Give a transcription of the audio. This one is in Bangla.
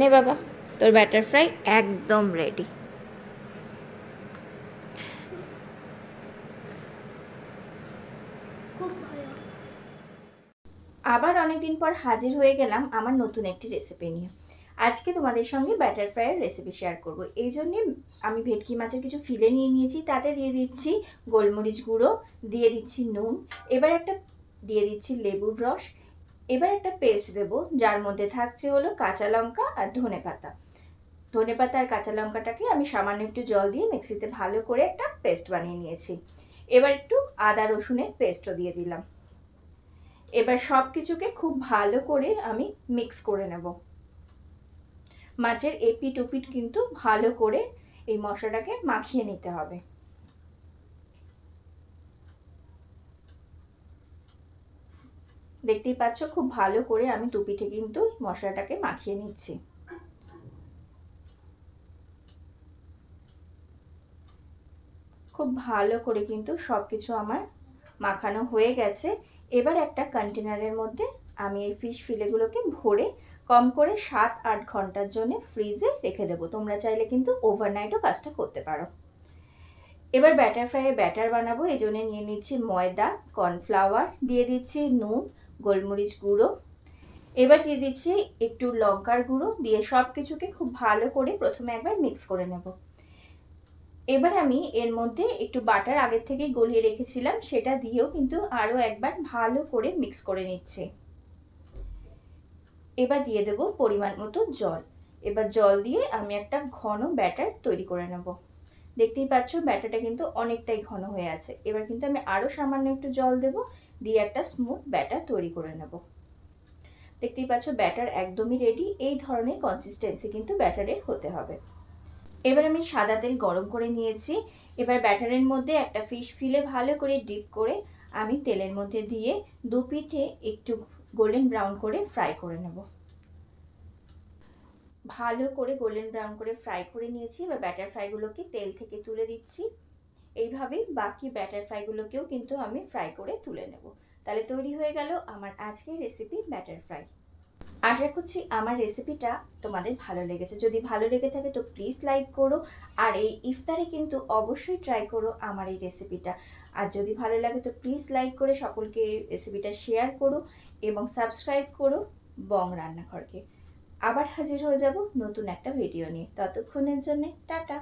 নে বাবা তোর ব্যাটার ফ্রাই একদম রেডি আবার অনেকদিন পর হাজির হয়ে গেলাম আমার নতুন একটি রেসিপি নিয়ে আজকে তোমাদের সঙ্গে ব্যাটার ফ্রাইয়ের রেসিপি শেয়ার করব এই জন্যে আমি ভেটকি মাছের কিছু ফিলে নিয়ে নিয়েছি তাতে দিয়ে দিচ্ছি গোলমরিচ গুঁড়ো দিয়ে দিচ্ছি নুন এবার একটা দিয়ে দিচ্ছি লেবুর রস এবার একটা পেস্ট দেব যার মধ্যে থাকছে হলো কাঁচা লঙ্কা আর ধনে পাতা ধনে পাতা আর কাঁচা লঙ্কাটাকে আমি সামান্য একটু জল দিয়ে মিক্সিতে ভালো করে একটা পেস্ট বানিয়ে নিয়েছি এবার একটু আদা রসুনের পেস্টও দিয়ে দিলাম এবার সব কিছুকে খুব ভালো করে আমি মিক্স করে নেব মাছের এপিট ওপিট কিন্তু ভালো করে এই মশলাটাকে মাখিয়ে নিতে হবে দেখতেই পাচ্ছ খুব ভালো করে আমি দু কিন্তু মশলাটাকে মাখিয়ে নিচ্ছি খুব ভালো করে কিন্তু সব কিছু আমার মাখানো হয়ে গেছে এবার একটা কন্টেনারের মধ্যে আমি এই ফিশ ফিলেগুলোকে ভরে কম করে সাত আট ঘন্টার জন্য ফ্রিজে রেখে দেবো তোমরা চাইলে কিন্তু ওভারনাইটও কাজটা করতে পারো এবার ব্যাটার ফ্রাইয়ে ব্যাটার বানাবো এই জন্য নিয়ে নিচ্ছি ময়দা কর্নফ্লাওয়ার দিয়ে দিচ্ছি নুন গোলমরিচ গুঁড়ো এবার দিয়ে দিচ্ছি একটু লঙ্কার গুঁড়ো দিয়ে সব কিছুকে খুব ভালো করে প্রথমে একবার মিক্স করে নেব এবার আমি এর মধ্যে একটু বাটার আগের থেকে গলিয়ে রেখেছিলাম সেটা দিয়েও কিন্তু আরও একবার ভালো করে মিক্স করে নিচ্ছি এবার দিয়ে দেব পরিমাণ মতো জল এবার জল দিয়ে আমি একটা ঘন ব্যাটার তৈরি করে নেব দেখতেই পাচ্ছ ব্যাটারটা কিন্তু অনেকটাই ঘন হয়ে আছে এবার কিন্তু আমি আরও সামান্য একটু জল দেবো দিয়ে একটা স্মুথ ব্যাটার তৈরি করে নেব দেখতেই পাচ্ছ ব্যাটার একদমই রেডি এই ধরনের কনসিস্টেন্সি কিন্তু ব্যাটারের হতে হবে এবার আমি সাদা তেল গরম করে নিয়েছি এবার ব্যাটারের মধ্যে একটা ফিশ ফিলে ভালো করে ডিপ করে আমি তেলের মধ্যে দিয়ে দু পিঠে একটু গোল্ডেন ব্রাউন করে ফ্রাই করে নেব ভালো করে গোল্ডেন ব্রাউন করে ফ্রাই করে নিয়েছি এবার ব্যাটার ফ্রাইগুলোকে তেল থেকে তুলে দিচ্ছি এইভাবেই বাকি ব্যাটার ফ্রাইগুলোকেও কিন্তু আমি ফ্রাই করে তুলে নেব তাহলে তৈরি হয়ে গেল আমার আজকের রেসিপি ব্যাটার ফ্রাই আশা করছি আমার রেসিপিটা তোমাদের ভালো লেগেছে যদি ভালো লেগে থাকে তো প্লিজ লাইক করো আর এই ইফতারে কিন্তু অবশ্যই ট্রাই করো আমার এই রেসিপিটা আর যদি ভালো লাগে তো প্লিজ লাইক করে সকলকে এই রেসিপিটা শেয়ার করো এবং সাবস্ক্রাইব করো বং রান্নাঘরকে আবার হাজির হয়ে যাব নতুন একটা ভিডিও নিয়ে ততক্ষণের জন্যে টাটা